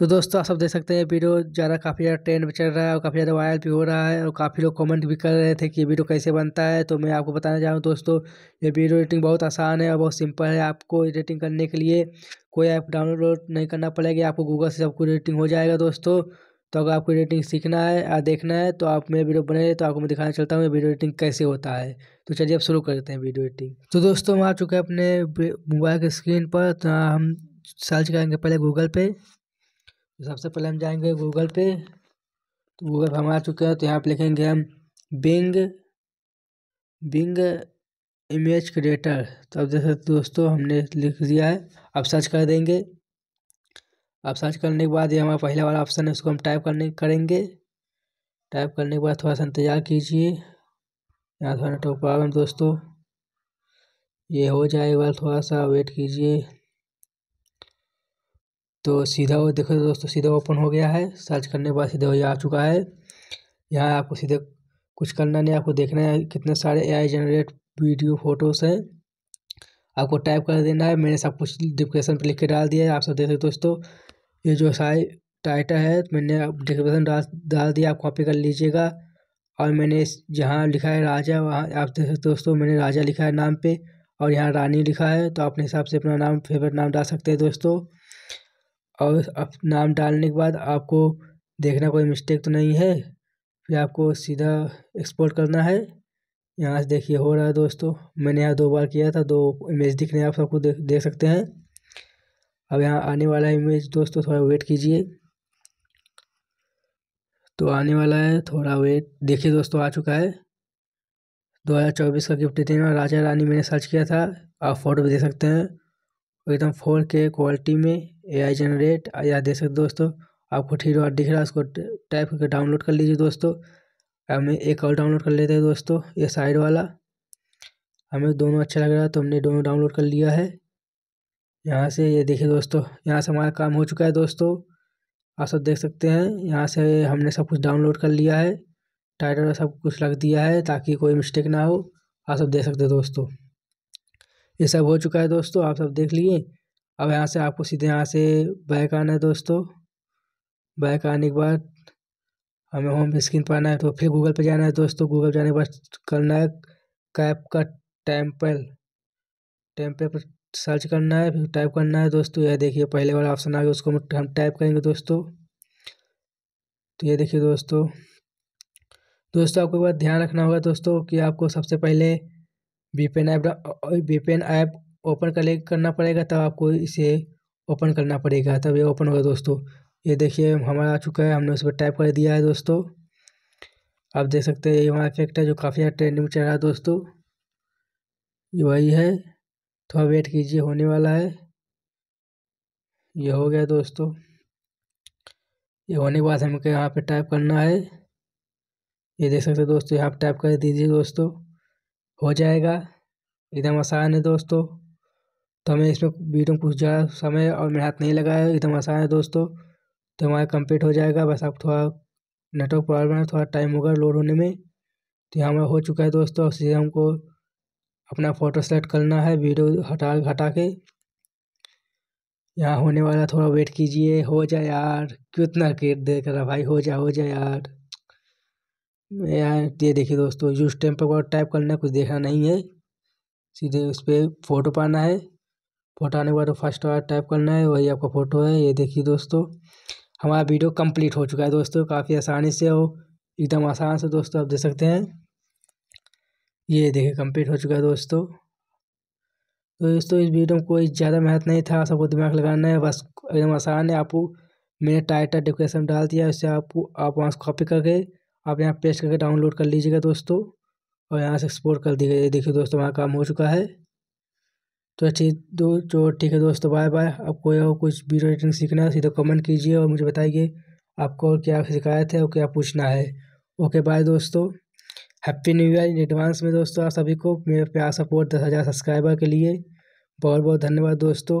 तो दोस्तों आप सब देख सकते हैं वीडियो ज़्यादा काफ़ी ज़्यादा ट्रेंड में चल रहा है और काफ़ी ज़्यादा वायरल भी हो रहा है और काफ़ी लोग कमेंट भी कर रहे थे कि ये वीडियो कैसे बनता है तो मैं आपको बताना चाहूँ दोस्तों ये वीडियो एडिटिंग बहुत आसान है और बहुत सिंपल है आपको एडिटिंग करने के लिए कोई ऐप डाउनलोड नहीं करना पड़ेगा आपको गूगल से सब कुछ एडिटिंग हो जाएगा दोस्तों तो अगर आपको एडिटिंग सीखना है या देखना है तो आप मेरे वीडियो बने तो आपको मैं दिखाना चलता हूँ वीडियो एडिटिंग कैसे होता है तो चलिए अब शुरू करते हैं वीडियो एडिटिंग तो दोस्तों हम आ चुके हैं अपने मोबाइल के स्क्रीन पर तो हम सर्च करेंगे पहले गूगल पे तो सबसे पहले हम जाएंगे गूगल पे तो गूगल पर हम आ चुके हैं तो यहाँ पर लिखेंगे हम बिंग बिंग इमेज क्रिएटर तो अब जैसे दोस्तों हमने लिख दिया है अब सर्च कर देंगे आप सर्च करने के बाद ये हमारा पहला वाला ऑप्शन है उसको हम टाइप करने करेंगे टाइप करने के बाद थोड़ा सा इंतज़ार कीजिए यहाँ थोड़ा नेटवर्क प्रॉब्लम दोस्तों ये हो जाएगा थोड़ा सा वेट कीजिए तो सीधा वो देखो दोस्तों सीधा ओपन हो गया है सर्च करने के बाद सीधा ये आ चुका है यहाँ आपको सीधे कुछ करना नहीं आपको देखना है कितने सारे एआई जनरेट वीडियो फोटोज़ हैं आपको टाइप कर देना है मैंने सब कुछ डिस्क्रिप्शन पर लिख के डाल दिया है आप सब देख सकते दोस्तों ये जो साइ टाइटर है मैंने डिस्क्रिप्शन डाल डाल दिया आप कॉपी कर लीजिएगा और मैंने इस जहाँ लिखा है राजा वहाँ आप देख सकते दोस्तों मैंने राजा लिखा है नाम पे और यहाँ रानी लिखा है तो अपने हिसाब से अपना नाम फेवरेट नाम डाल सकते हैं दोस्तों और अब नाम डालने के बाद आपको देखना कोई मिस्टेक तो नहीं है फिर आपको सीधा एक्सपोर्ट करना है यहाँ से देखिए हो रहा है दोस्तों मैंने यहाँ दो बार किया था दो इमेज दिख रहे हैं आप सबको देख देख सकते हैं अब यहाँ आने वाला है इमेज दोस्तों थोड़ा वेट कीजिए तो आने वाला है थोड़ा वेट देखिए दोस्तों आ चुका है 2024 का गिफ्ट देते हैं राजा रानी मैंने सर्च किया था आप फोटो भी दे सकते हैं एकदम फोर के क्वालिटी में एआई जनरेट या दे सकते दोस्तों आपको ठीक और दिख रहा है उसको टाइप करके डाउनलोड कर लीजिए दोस्तों हमें एक और डाउनलोड कर लेते हैं दोस्तों ये साइड वाला हमें दोनों अच्छा लग रहा है तो हमने दोनों डाउनलोड कर लिया है यहाँ से ये देखिए दोस्तों यहाँ से हमारा काम हो चुका है दोस्तों आप सब देख सकते हैं यहाँ से हमने सब कुछ डाउनलोड कर लिया है टाइटल सब कुछ रख दिया है ताकि कोई मिस्टेक ना हो आप सब देख सकते हैं दोस्तों ये सब हो चुका है दोस्तों आप सब देख लिए अब यहाँ से आपको सीधे यहाँ से बैक आना है दोस्तों बैक आने के बाद हमें होम स्क्रीन पर आना है तो फिर गूगल पर जाना है दोस्तों गूगल जाने के बाद करना है कैप का टेम्पल टेम्पल पर सर्च करना है फिर टाइप करना है दोस्तों यह देखिए पहले वाला ऑप्शन आ गया उसको हम टाइप करेंगे दोस्तों तो ये देखिए दोस्तों दोस्तों आपको एक बार ध्यान रखना होगा दोस्तों कि आपको सबसे पहले VPN app VPN app open कर करना पड़ेगा तब आपको इसे ओपन करना पड़ेगा तब ये ओपन होगा दोस्तों ये देखिए हमारा आ चुका है हमने उस पर टाइप कर दिया है दोस्तों आप देख सकते हैं ये वहाँ इफेक्ट है जो काफ़ी ट्रेंडिंग में चल रहा है दोस्तों ये वही है थोड़ा वेट कीजिए होने वाला है ये हो गया दोस्तों ये होने के बाद हमको यहाँ पे टाइप करना है ये देख सकते हो दोस्तों यहाँ पे टाइप कर दीजिए दोस्तों हो जाएगा एकदम आसान है दोस्तों तो हमें इसमें वीडियो में कुछ ज़्यादा समय और मेहनत नहीं लगा है एकदम आसान है दोस्तों तो हमारा कंप्लीट हो जाएगा बस आप थोड़ा नेटवर्क प्रॉब्लम है थोड़ा टाइम होगा लोड होने में तो यहाँ हमारा हो चुका है दोस्तों और सीधे हमको अपना फ़ोटो सेलेक्ट करना है वीडियो हटा हटा के यहाँ होने वाला थोड़ा वेट कीजिए हो जाए यार कितना केट देख रहा भाई हो जाए हो जाए यार यार ये देखिए दोस्तों यूज टाइम पर टाइप करना है कुछ देखना नहीं है सीधे उस पर फ़ोटो पाना है फोटो आने के बाद फर्स्ट बार टाइप करना है वही आपका फ़ोटो है ये देखिए दोस्तों हमारा वीडियो कंप्लीट हो चुका है दोस्तों काफ़ी आसानी से हो एकदम आसान से दोस्तों आप देख सकते हैं ये देखिए कंप्लीट हो चुका है दोस्तों तो दोस्तों इस वीडियो में कोई ज़्यादा मेहनत नहीं था सबको दिमाग लगाना है बस एकदम आसान है आपको मैंने टाइटल डिस्क्रिप्शन डाल दिया है उससे आपको आप वहाँ से कॉपी करके आप यहाँ पेस्ट करके डाउनलोड कर लीजिएगा दोस्तों और यहाँ से एक्सपोर्ट कर दीजिए देखिए दोस्तों वहाँ काम हो चुका है तो ठीक दो जो तो ठीक है दोस्तों बाय बाय आपको और कुछ वीडियो एडिटिंग सीखना है सीधा कमेंट कीजिए और मुझे बताइए आपको और क्या शिकायत है और क्या पूछना है ओके बाय दोस्तों happy new year in advance में दोस्तों आप सभी को मेरे प्यार सपोर्ट दस हज़ार सब्सक्राइबर के लिए बहुत बहुत धन्यवाद दोस्तों